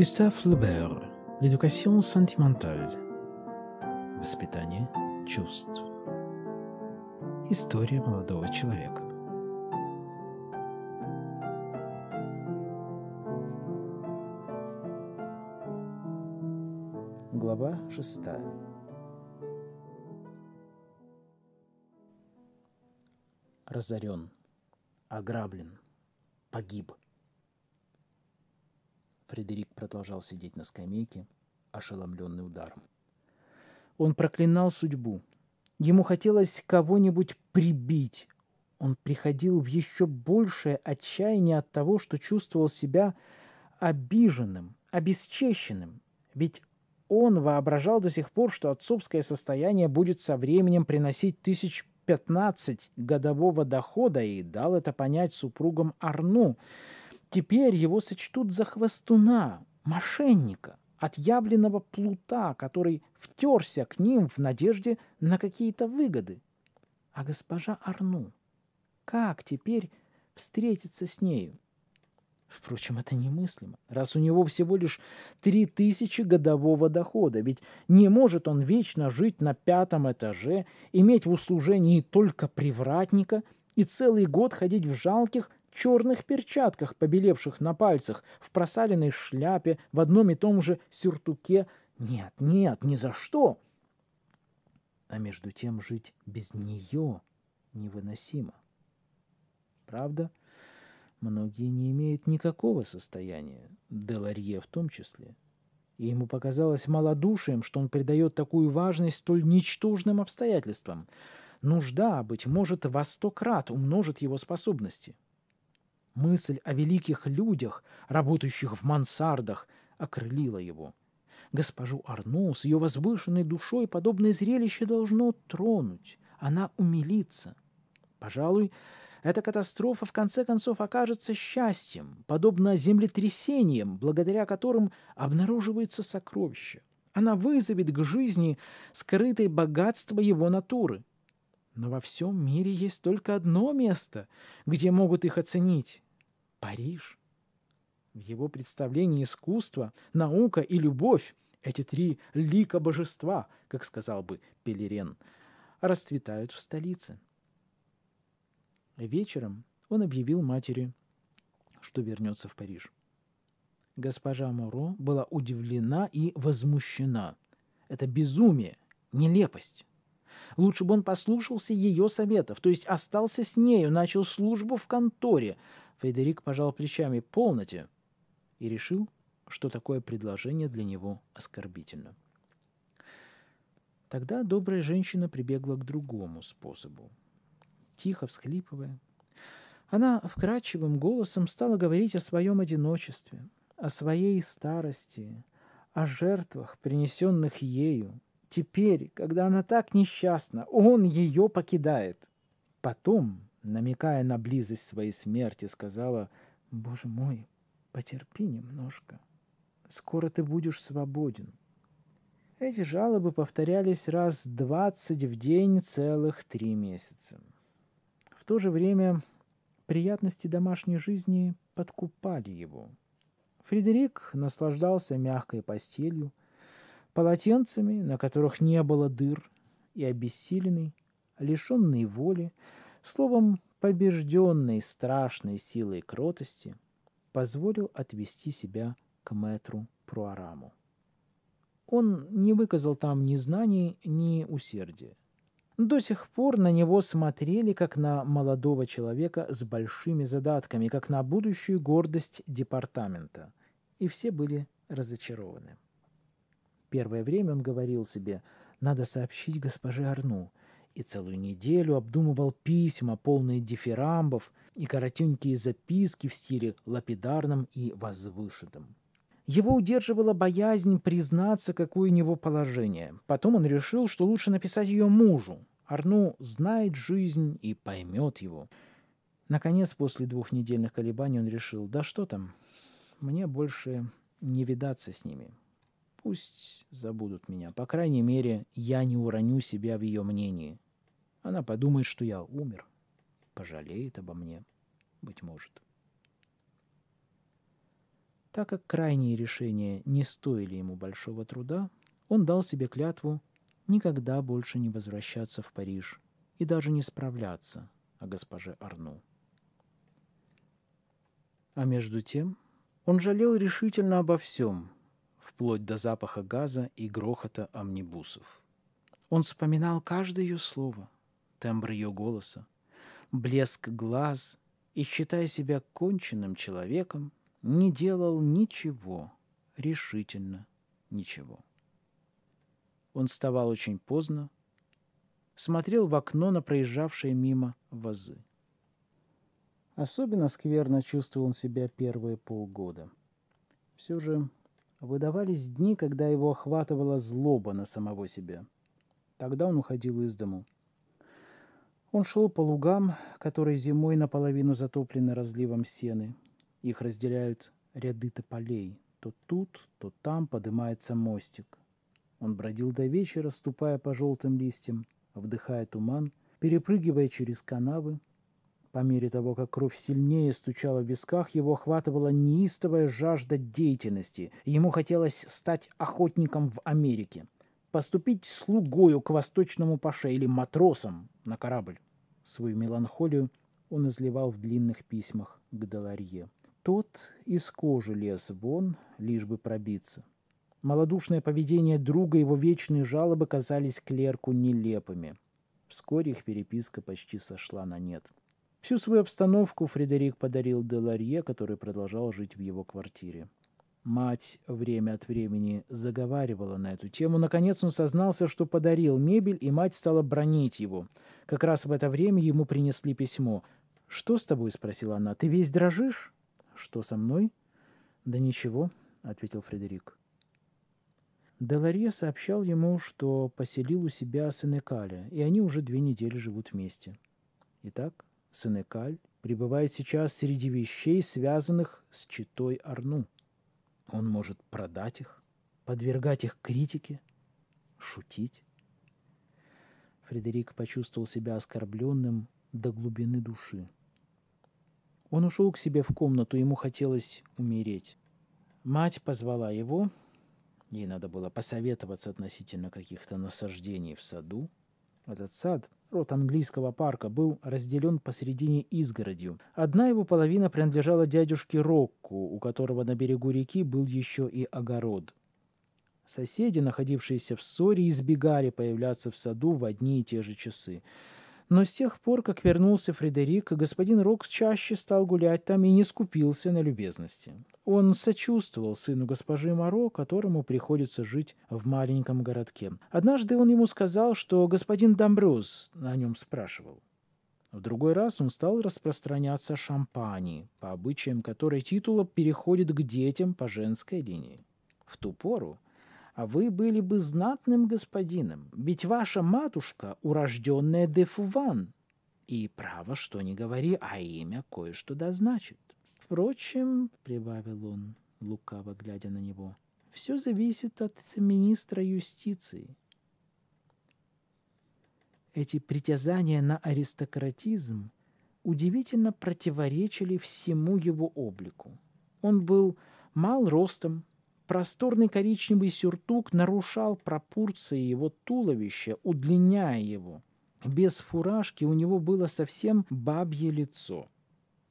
Густав Флобер. L'éducation sentimentale. Воспитание чувств. История молодого человека. Глава шестая. Разорен, ограблен, погиб – Фредерик продолжал сидеть на скамейке, ошеломленный ударом. Он проклинал судьбу. Ему хотелось кого-нибудь прибить. Он приходил в еще большее отчаяние от того, что чувствовал себя обиженным, обесчещенным. Ведь он воображал до сих пор, что отцовское состояние будет со временем приносить тысяч пятнадцать годового дохода и дал это понять супругам Арну. Теперь его сочтут за хвостуна, мошенника, отъявленного плута, который втерся к ним в надежде на какие-то выгоды. А госпожа Арну, как теперь встретиться с нею? Впрочем, это немыслимо, раз у него всего лишь три тысячи годового дохода, ведь не может он вечно жить на пятом этаже, иметь в услужении только привратника и целый год ходить в жалких черных перчатках, побелевших на пальцах, в просаленной шляпе, в одном и том же сюртуке. Нет, нет, ни за что! А между тем жить без нее невыносимо. Правда, многие не имеют никакого состояния, Деларье в том числе. И ему показалось малодушием, что он придает такую важность столь ничтожным обстоятельствам. Нужда, быть может, во сто крат умножит его способности. Мысль о великих людях, работающих в мансардах, окрылила его. Госпожу Арну с ее возвышенной душой подобное зрелище должно тронуть. Она умилится. Пожалуй, эта катастрофа в конце концов окажется счастьем, подобно землетрясениям, благодаря которым обнаруживается сокровище. Она вызовет к жизни скрытое богатство его натуры. Но во всем мире есть только одно место, где могут их оценить — Париж. В его представлении искусство, наука и любовь — эти три лика божества, как сказал бы Пелерен, расцветают в столице. Вечером он объявил матери, что вернется в Париж. Госпожа Муро была удивлена и возмущена. Это безумие, нелепость. Лучше бы он послушался ее советов, то есть остался с нею, начал службу в конторе. Фредерик пожал плечами полноте и решил, что такое предложение для него оскорбительно. Тогда добрая женщина прибегла к другому способу. Тихо всхлипывая, она вкрадчивым голосом стала говорить о своем одиночестве, о своей старости, о жертвах, принесенных ею, теперь, когда она так несчастна, он ее покидает. Потом, намекая на близость своей смерти, сказала, «Боже мой, потерпи немножко. Скоро ты будешь свободен». Эти жалобы повторялись раз двадцать в день целых три месяца. В то же время приятности домашней жизни подкупали его. Фредерик наслаждался мягкой постелью – полотенцами, на которых не было дыр, и обессиленный, лишенный воли, словом, побежденный страшной силой кротости, позволил отвести себя к мэтру Пруараму. Он не выказал там ни знаний, ни усердия. До сих пор на него смотрели как на молодого человека с большими задатками, как на будущую гордость департамента. И все были разочарованы. Первое время он говорил себе «надо сообщить госпоже Арну», и целую неделю обдумывал письма, полные дифирамбов и коротенькие записки в стиле лапидарном и возвышенном. Его удерживала боязнь признаться, какое у него положение. Потом он решил, что лучше написать ее мужу. Арну знает жизнь и поймет его. Наконец, после двухнедельных колебаний он решил, да что там, мне больше не видаться с ними. Пусть забудут меня. По крайней мере, я не уроню себя в ее мнении. Она подумает, что я умер. Пожалеет обо мне, быть может. Так как крайние решения не стоили ему большого труда, он дал себе клятву никогда больше не возвращаться в Париж и даже не справляться о госпоже Арну. А между тем он жалел решительно обо всем – вплоть до запаха газа и грохота амнибусов. Он вспоминал каждое ее слово, тембр ее голоса, блеск глаз и, считая себя конченным человеком, не делал ничего, решительно ничего. Он вставал очень поздно, смотрел в окно на проезжавшие мимо вазы. Особенно скверно чувствовал он себя первые полгода. Все же Выдавались дни, когда его охватывала злоба на самого себя. Тогда он уходил из дому. Он шел по лугам, которые зимой наполовину затоплены разливом сены. Их разделяют ряды тополей. То тут, то там поднимается мостик. Он бродил до вечера, ступая по желтым листьям, вдыхая туман, перепрыгивая через канавы, по мере того, как кровь сильнее стучала в висках, его охватывала неистовая жажда деятельности. Ему хотелось стать охотником в Америке, поступить слугою к восточному паше или матросом на корабль. Свою меланхолию он изливал в длинных письмах к Даларье. Тот из кожи лез вон, лишь бы пробиться. Молодушное поведение друга и его вечные жалобы казались клерку нелепыми. Вскоре их переписка почти сошла на нет – Всю свою обстановку Фредерик подарил Деларье, который продолжал жить в его квартире. Мать время от времени заговаривала на эту тему. Наконец он сознался, что подарил мебель, и мать стала бронить его. Как раз в это время ему принесли письмо. «Что с тобой?» – спросила она. «Ты весь дрожишь?» «Что со мной?» «Да ничего», – ответил Фредерик. Деларье сообщал ему, что поселил у себя сына Сенекаля, и они уже две недели живут вместе. «Итак, Сенекаль пребывает сейчас среди вещей, связанных с читой Арну. Он может продать их, подвергать их критике, шутить. Фредерик почувствовал себя оскорбленным до глубины души. Он ушел к себе в комнату, ему хотелось умереть. Мать позвала его, ей надо было посоветоваться относительно каких-то насаждений в саду. Этот сад Рот английского парка был разделен посередине изгородью. Одна его половина принадлежала дядюшке Рокку, у которого на берегу реки был еще и огород. Соседи, находившиеся в ссоре, избегали появляться в саду в одни и те же часы. Но с тех пор, как вернулся Фредерик, господин Рокс чаще стал гулять там и не скупился на любезности. Он сочувствовал сыну госпожи Моро, которому приходится жить в маленьком городке. Однажды он ему сказал, что господин Домбрюс о нем спрашивал. В другой раз он стал распространяться шампани, по обычаям которой титула переходит к детям по женской линии. В ту пору а вы были бы знатным господином, ведь ваша матушка — урожденная Дефуван. И право, что не говори, а имя кое-что да значит. Впрочем, — прибавил он, лукаво глядя на него, — все зависит от министра юстиции. Эти притязания на аристократизм удивительно противоречили всему его облику. Он был мал ростом, Просторный коричневый сюртук нарушал пропорции его туловища, удлиняя его. Без фуражки у него было совсем бабье лицо.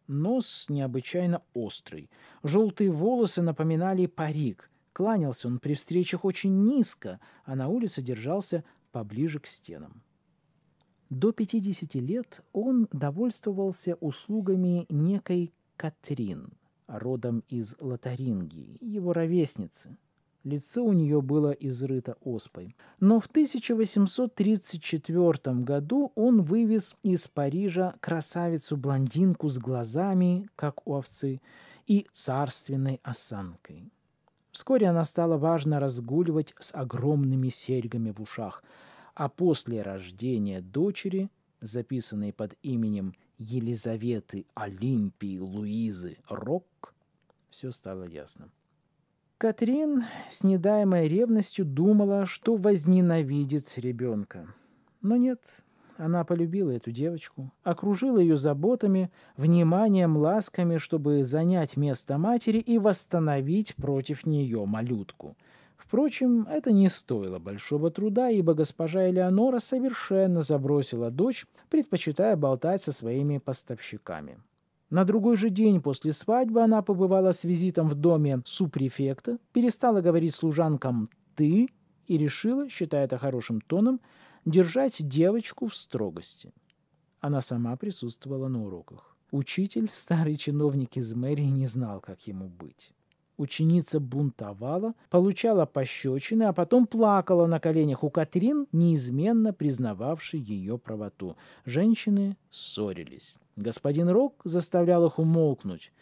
Нос необычайно острый. Желтые волосы напоминали парик. Кланялся он при встречах очень низко, а на улице держался поближе к стенам. До 50 лет он довольствовался услугами некой Катрин – родом из Лотарингии, его ровесницы. Лицо у нее было изрыто оспой. Но в 1834 году он вывез из Парижа красавицу-блондинку с глазами, как у овцы, и царственной осанкой. Вскоре она стала важно разгуливать с огромными серьгами в ушах, а после рождения дочери, записанной под именем Елизаветы Олимпии Луизы Рок, все стало ясно. Катрин, с недаемой ревностью, думала, что возненавидит ребенка. Но нет, она полюбила эту девочку, окружила ее заботами, вниманием, ласками, чтобы занять место матери и восстановить против нее малютку – Впрочем, это не стоило большого труда, ибо госпожа Элеонора совершенно забросила дочь, предпочитая болтать со своими поставщиками. На другой же день после свадьбы она побывала с визитом в доме супрефекта, перестала говорить служанкам «ты» и решила, считая это хорошим тоном, держать девочку в строгости. Она сама присутствовала на уроках. Учитель, старый чиновник из мэрии, не знал, как ему быть. Ученица бунтовала, получала пощечины, а потом плакала на коленях у Катрин, неизменно признававшей ее правоту. Женщины ссорились. Господин Рок заставлял их умолкнуть.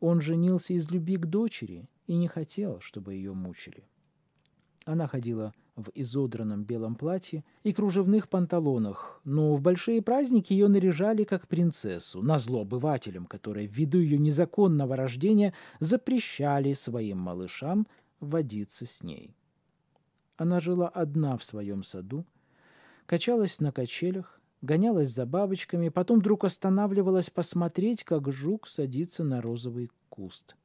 Он женился из любви к дочери и не хотел, чтобы ее мучили. Она ходила в изодранном белом платье и кружевных панталонах, но в большие праздники ее наряжали как принцессу, назло обывателям, которые ввиду ее незаконного рождения запрещали своим малышам водиться с ней. Она жила одна в своем саду, качалась на качелях, гонялась за бабочками, потом вдруг останавливалась посмотреть, как жук садится на розовый куст –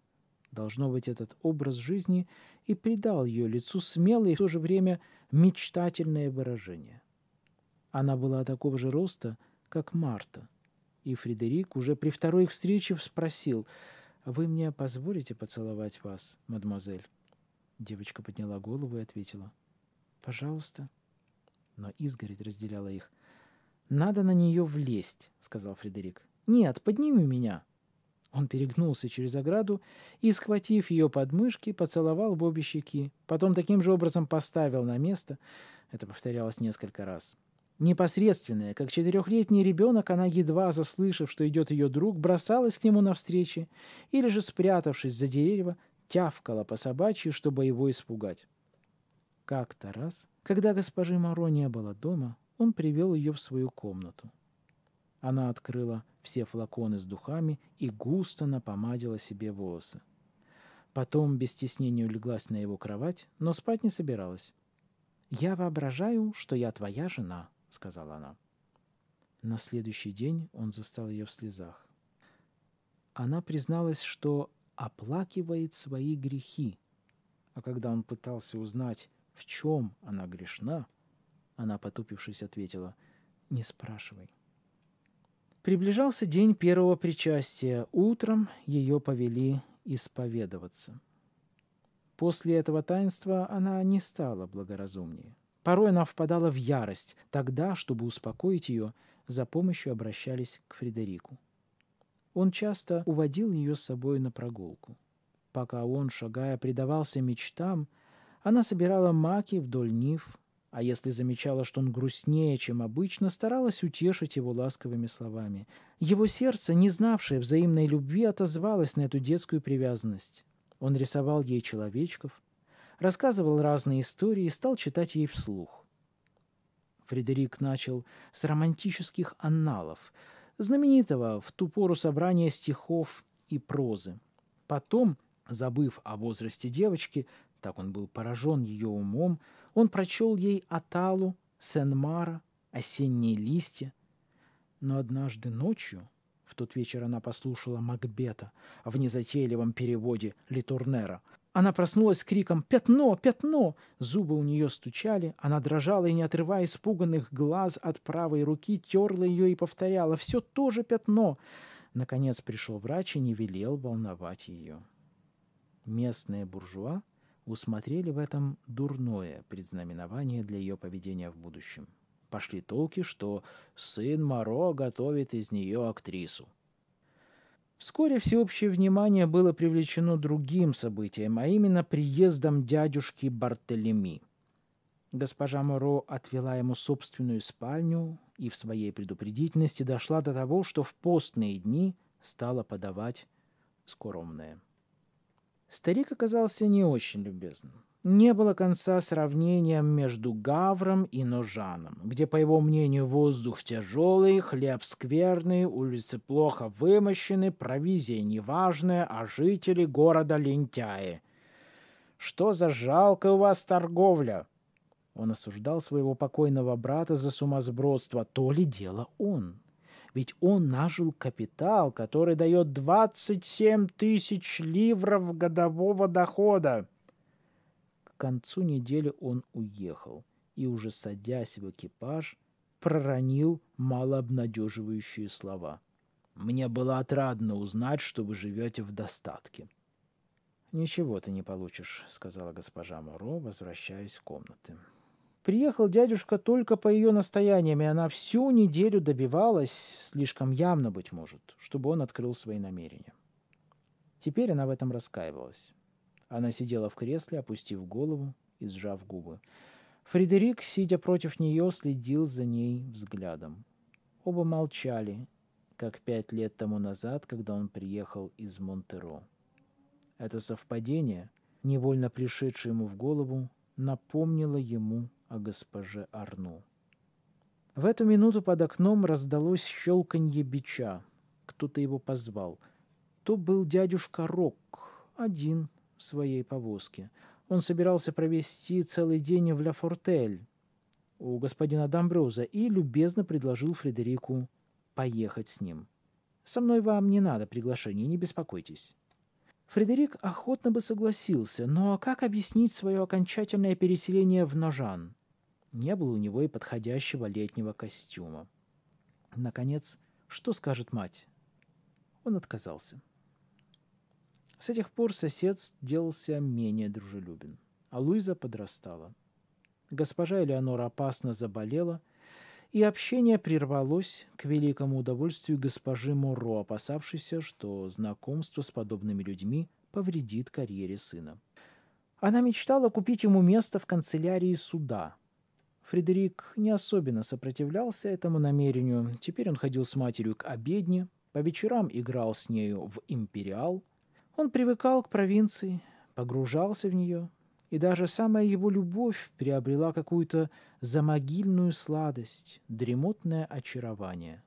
Должно быть, этот образ жизни и придал ее лицу смелое и в то же время мечтательное выражение. Она была такого же роста, как Марта. И Фредерик уже при второй их встрече спросил, «Вы мне позволите поцеловать вас, мадемуазель?» Девочка подняла голову и ответила, «Пожалуйста». Но изгородь разделяла их. «Надо на нее влезть», — сказал Фредерик. «Нет, подними меня», он перегнулся через ограду и, схватив ее подмышки, поцеловал в обе щеки, потом таким же образом поставил на место. Это повторялось несколько раз. Непосредственная, как четырехлетний ребенок, она, едва заслышав, что идет ее друг, бросалась к нему навстречу или же, спрятавшись за дерево, тявкала по собачью, чтобы его испугать. Как-то раз, когда госпожи Моро не было дома, он привел ее в свою комнату. Она открыла все флаконы с духами и густо напомадила себе волосы. Потом без стеснения улеглась на его кровать, но спать не собиралась. «Я воображаю, что я твоя жена», — сказала она. На следующий день он застал ее в слезах. Она призналась, что оплакивает свои грехи, а когда он пытался узнать, в чем она грешна, она, потупившись, ответила «Не спрашивай». Приближался день первого причастия. Утром ее повели исповедоваться. После этого таинства она не стала благоразумнее. Порой она впадала в ярость. Тогда, чтобы успокоить ее, за помощью обращались к Фредерику. Он часто уводил ее с собой на прогулку. Пока он, шагая, предавался мечтам, она собирала маки вдоль нив, а если замечала, что он грустнее, чем обычно, старалась утешить его ласковыми словами. Его сердце, не знавшее взаимной любви, отозвалось на эту детскую привязанность. Он рисовал ей человечков, рассказывал разные истории и стал читать ей вслух. Фредерик начал с романтических анналов, знаменитого в ту пору собрания стихов и прозы. Потом, забыв о возрасте девочки, так он был поражен ее умом, он прочел ей Аталу, Сенмара, осенние листья. Но однажды ночью, в тот вечер она послушала Макбета в незатейливом переводе Литурнера. Она проснулась с криком «Пятно! Пятно!» Зубы у нее стучали, она дрожала и, не отрывая испуганных глаз от правой руки, терла ее и повторяла «Все тоже пятно!» Наконец пришел врач и не велел волновать ее. Местные буржуа усмотрели в этом дурное предзнаменование для ее поведения в будущем. Пошли толки, что сын Моро готовит из нее актрису. Вскоре всеобщее внимание было привлечено другим событием, а именно приездом дядюшки Бартолеми. Госпожа Моро отвела ему собственную спальню и в своей предупредительности дошла до того, что в постные дни стала подавать скоромное. Старик оказался не очень любезным. Не было конца сравнениям между Гавром и Ножаном, где, по его мнению, воздух тяжелый, хлеб скверный, улицы плохо вымощены, провизия неважная, а жители города лентяи. «Что за жалкая у вас торговля?» Он осуждал своего покойного брата за сумасбродство, то ли дело он. Ведь он нажил капитал, который дает 27 тысяч ливров годового дохода. К концу недели он уехал и, уже садясь в экипаж, проронил малообнадеживающие слова. «Мне было отрадно узнать, что вы живете в достатке». «Ничего ты не получишь», — сказала госпожа Муро, возвращаясь в комнаты. Приехал дядюшка только по ее настояниям, и она всю неделю добивалась, слишком явно, быть может, чтобы он открыл свои намерения. Теперь она в этом раскаивалась. Она сидела в кресле, опустив голову и сжав губы. Фредерик, сидя против нее, следил за ней взглядом. Оба молчали, как пять лет тому назад, когда он приехал из Монтеро. Это совпадение, невольно пришедшее ему в голову, напомнило ему о госпоже Арну. В эту минуту под окном раздалось щелканье бича. Кто-то его позвал. То был дядюшка Рок, один в своей повозке. Он собирался провести целый день в Ля Фортель у господина Дамброза и любезно предложил Фредерику поехать с ним. «Со мной вам не надо приглашения, не беспокойтесь». Фредерик охотно бы согласился, но как объяснить свое окончательное переселение в Ножан? Не было у него и подходящего летнего костюма. Наконец, что скажет мать? Он отказался. С этих пор сосед делался менее дружелюбен, а Луиза подрастала. Госпожа Элеонора опасно заболела, и общение прервалось к великому удовольствию госпожи Моро, опасавшейся, что знакомство с подобными людьми повредит карьере сына. Она мечтала купить ему место в канцелярии суда – Фредерик не особенно сопротивлялся этому намерению. Теперь он ходил с матерью к обедне, по вечерам играл с нею в «Империал». Он привыкал к провинции, погружался в нее, и даже самая его любовь приобрела какую-то замогильную сладость, дремотное очарование.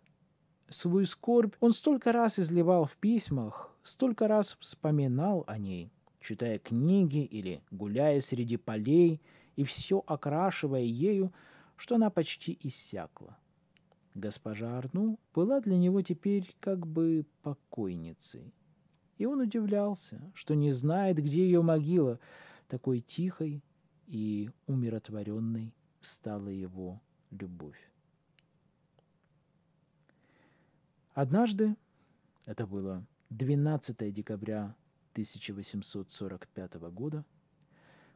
Свою скорбь он столько раз изливал в письмах, столько раз вспоминал о ней, читая книги или гуляя среди полей – и все окрашивая ею, что она почти иссякла. Госпожа Арну была для него теперь как бы покойницей. И он удивлялся, что не знает, где ее могила, такой тихой и умиротворенной стала его любовь. Однажды, это было 12 декабря 1845 года,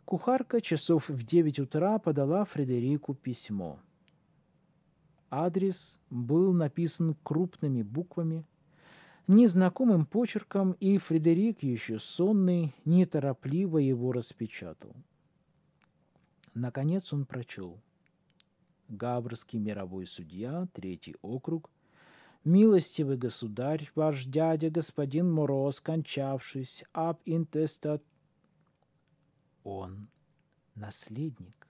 Кухарка часов в девять утра подала Фредерику письмо. Адрес был написан крупными буквами, незнакомым почерком, и Фредерик, еще сонный, неторопливо его распечатал. Наконец он прочел. «Габрский мировой судья, третий округ, «Милостивый государь, ваш дядя, господин Мороз, кончавшись, об интестат он наследник.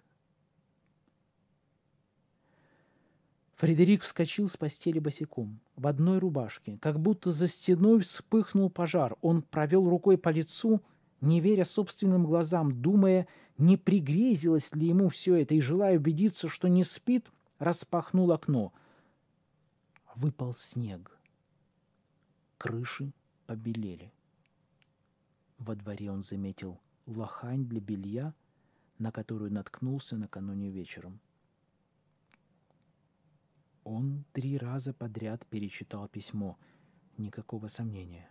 Фредерик вскочил с постели босиком, в одной рубашке, как будто за стеной вспыхнул пожар. Он провел рукой по лицу, не веря собственным глазам, думая, не пригрезилось ли ему все это, и, желая убедиться, что не спит, распахнул окно. Выпал снег. Крыши побелели. Во дворе он заметил лохань для белья, на которую наткнулся накануне вечером. Он три раза подряд перечитал письмо. Никакого сомнения.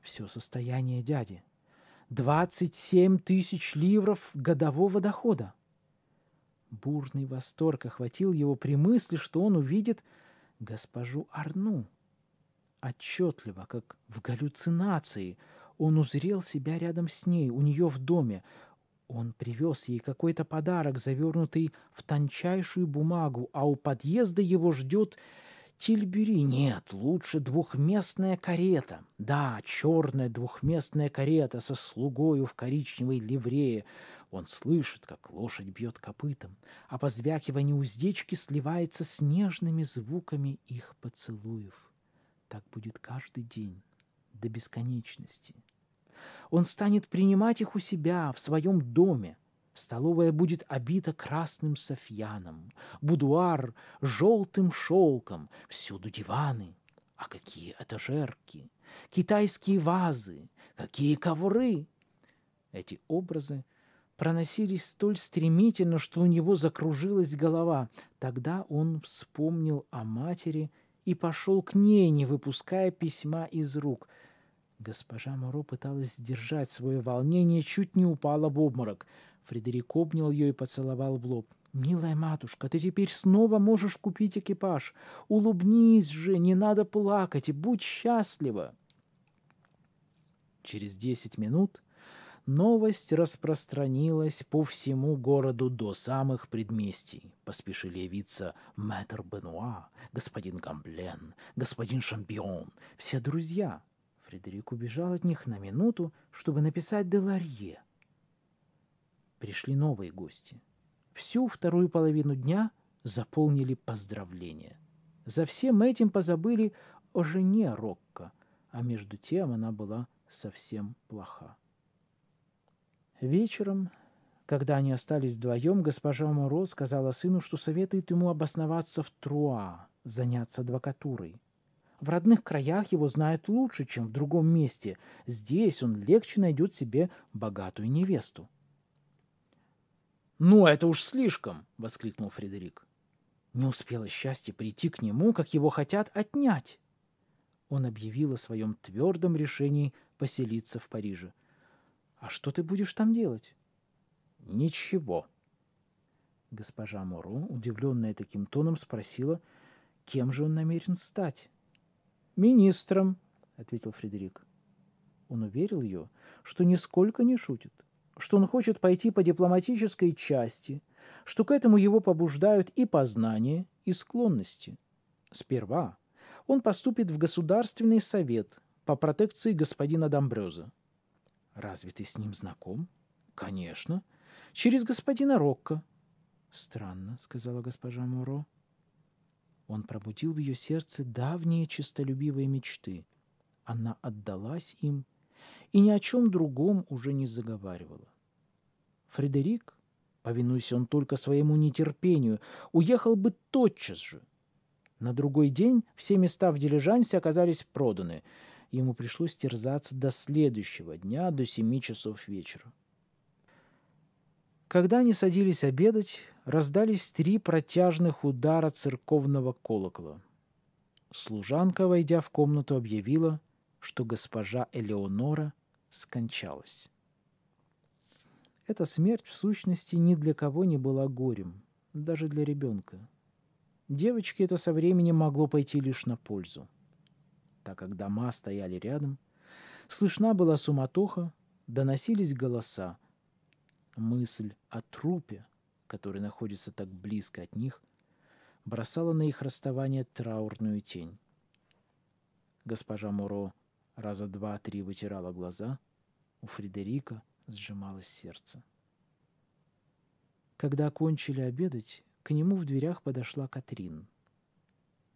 Все состояние дяди. 27 тысяч ливров годового дохода. Бурный восторг охватил его при мысли, что он увидит госпожу Арну. Отчетливо, как в галлюцинации – он узрел себя рядом с ней, у нее в доме. Он привез ей какой-то подарок, завернутый в тончайшую бумагу, а у подъезда его ждет Тильбюри. Нет, лучше двухместная карета. Да, черная двухместная карета со слугою в коричневой ливрее. Он слышит, как лошадь бьет копытом, а позвякивание уздечки сливается с нежными звуками их поцелуев. Так будет каждый день до бесконечности. Он станет принимать их у себя в своем доме. Столовая будет обита красным софьяном, будуар — желтым шелком, всюду диваны. А какие этажерки, китайские вазы, какие ковры! Эти образы проносились столь стремительно, что у него закружилась голова. Тогда он вспомнил о матери и пошел к ней, не выпуская письма из рук — Госпожа Моро пыталась сдержать свое волнение, чуть не упала в обморок. Фредерик обнял ее и поцеловал в лоб. «Милая матушка, ты теперь снова можешь купить экипаж. Улыбнись же, не надо плакать и будь счастлива!» Через десять минут новость распространилась по всему городу до самых предместий. Поспешили явиться мэтр Бенуа, господин Гамблен, господин Шампион, все друзья — Фредерик убежал от них на минуту, чтобы написать Деларье. Пришли новые гости. Всю вторую половину дня заполнили поздравления. За всем этим позабыли о жене Рокко, а между тем она была совсем плоха. Вечером, когда они остались вдвоем, госпожа Моро сказала сыну, что советует ему обосноваться в Труа, заняться адвокатурой – в родных краях его знают лучше, чем в другом месте. Здесь он легче найдет себе богатую невесту. «Ну, это уж слишком!» — воскликнул Фредерик. Не успело счастье прийти к нему, как его хотят отнять. Он объявил о своем твердом решении поселиться в Париже. «А что ты будешь там делать?» «Ничего». Госпожа Моро, удивленная таким тоном, спросила, кем же он намерен стать. «Министром», — ответил Фредерик. Он уверил ее, что нисколько не шутит, что он хочет пойти по дипломатической части, что к этому его побуждают и познание, и склонности. Сперва он поступит в Государственный совет по протекции господина Домбрёза. «Разве ты с ним знаком?» «Конечно. Через господина Рокко». «Странно», — сказала госпожа Муро. Он пробудил в ее сердце давние честолюбивые мечты. Она отдалась им и ни о чем другом уже не заговаривала. Фредерик, повинуясь он только своему нетерпению, уехал бы тотчас же. На другой день все места в дилижансе оказались проданы. Ему пришлось терзаться до следующего дня, до семи часов вечера. Когда они садились обедать, раздались три протяжных удара церковного колокола. Служанка, войдя в комнату, объявила, что госпожа Элеонора скончалась. Эта смерть, в сущности, ни для кого не была горем, даже для ребенка. Девочке это со временем могло пойти лишь на пользу. Так как дома стояли рядом, слышна была суматоха, доносились голоса. Мысль о трупе который находится так близко от них, бросала на их расставание траурную тень. Госпожа Муро раза два-три вытирала глаза, у Фредерика сжималось сердце. Когда кончили обедать, к нему в дверях подошла Катрин.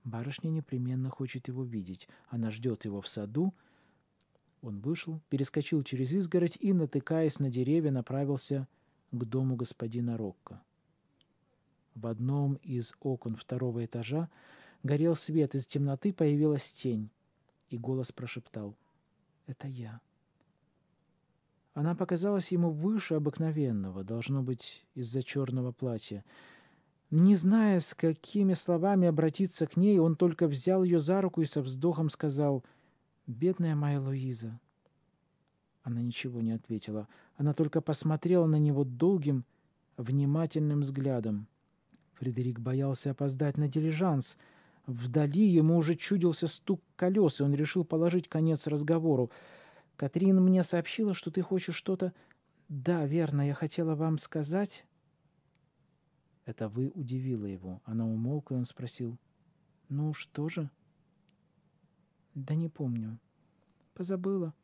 Барышня непременно хочет его видеть. Она ждет его в саду. Он вышел, перескочил через изгородь и, натыкаясь на деревья, направился к дому господина Рокко. В одном из окон второго этажа горел свет, из темноты появилась тень, и голос прошептал «Это я». Она показалась ему выше обыкновенного, должно быть, из-за черного платья. Не зная, с какими словами обратиться к ней, он только взял ее за руку и со вздохом сказал «Бедная моя Луиза». Она ничего не ответила – она только посмотрела на него долгим, внимательным взглядом. Фредерик боялся опоздать на дилижанс. Вдали ему уже чудился стук колес, и он решил положить конец разговору. «Катрин мне сообщила, что ты хочешь что-то...» «Да, верно, я хотела вам сказать...» Это «вы» удивило его. Она умолкла, и он спросил. «Ну, что же?» «Да не помню. Позабыла».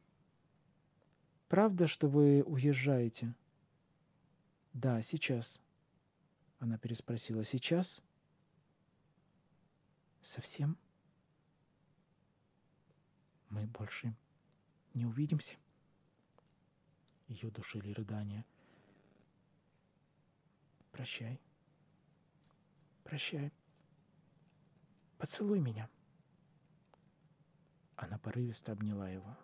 «Правда, что вы уезжаете?» «Да, сейчас». Она переспросила «Сейчас?» «Совсем?» «Мы больше не увидимся?» Ее душили рыдания. «Прощай. Прощай. Поцелуй меня». Она порывисто обняла его.